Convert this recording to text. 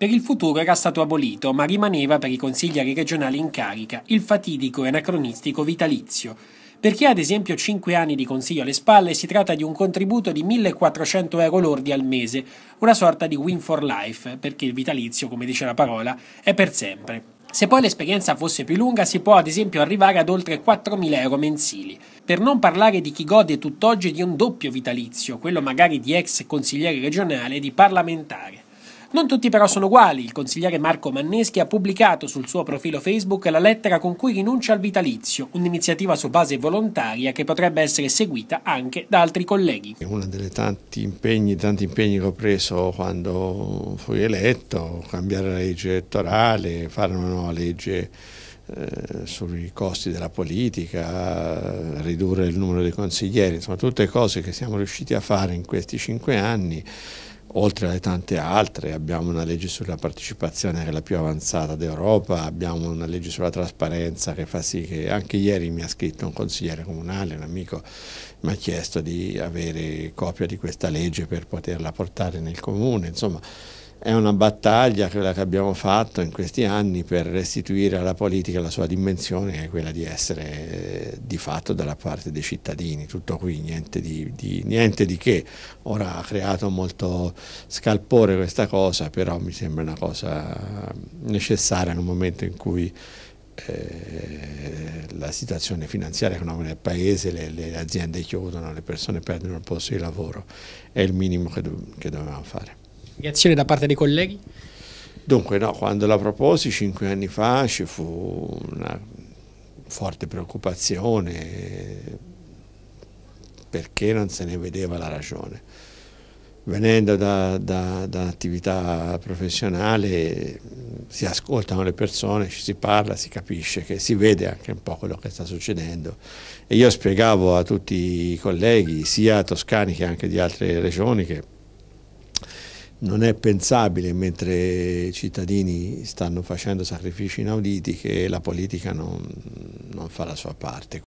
Per il futuro era stato abolito, ma rimaneva per i consiglieri regionali in carica il fatidico e anacronistico vitalizio. Per chi ha ad esempio 5 anni di consiglio alle spalle si tratta di un contributo di 1400 euro lordi al mese, una sorta di win for life, perché il vitalizio, come dice la parola, è per sempre. Se poi l'esperienza fosse più lunga si può ad esempio arrivare ad oltre 4.000 euro mensili, per non parlare di chi gode tutt'oggi di un doppio vitalizio, quello magari di ex consigliere regionale e di parlamentare. Non tutti però sono uguali. Il consigliere Marco Manneschi ha pubblicato sul suo profilo Facebook la lettera con cui rinuncia al vitalizio, un'iniziativa su base volontaria che potrebbe essere seguita anche da altri colleghi. Uno dei tanti impegni, tanti impegni che ho preso quando fui eletto, cambiare la legge elettorale, fare una nuova legge eh, sui costi della politica, ridurre il numero dei consiglieri, insomma tutte cose che siamo riusciti a fare in questi cinque anni oltre alle tante altre, abbiamo una legge sulla partecipazione che è la più avanzata d'Europa, abbiamo una legge sulla trasparenza che fa sì che anche ieri mi ha scritto un consigliere comunale, un amico, mi ha chiesto di avere copia di questa legge per poterla portare nel comune, insomma è una battaglia quella che abbiamo fatto in questi anni per restituire alla politica la sua dimensione che è quella di essere eh, di fatto dalla parte dei cittadini, tutto qui, niente di, di, niente di che. Ora ha creato molto scalpore questa cosa, però mi sembra una cosa necessaria in un momento in cui eh, la situazione finanziaria e economica del paese, le, le, aziende chiudono, le persone perdono il posto di lavoro, è il minimo che, do, che dovevamo fare. Reazione da parte dei colleghi? Dunque no, quando la proposi cinque anni fa ci fu una forte preoccupazione perché non se ne vedeva la ragione. Venendo da, da, da un'attività professionale si ascoltano le persone, ci si parla, si capisce che si vede anche un po' quello che sta succedendo. E io spiegavo a tutti i colleghi, sia toscani che anche di altre regioni, che non è pensabile, mentre i cittadini stanno facendo sacrifici inauditi, che la politica non, non fa la sua parte.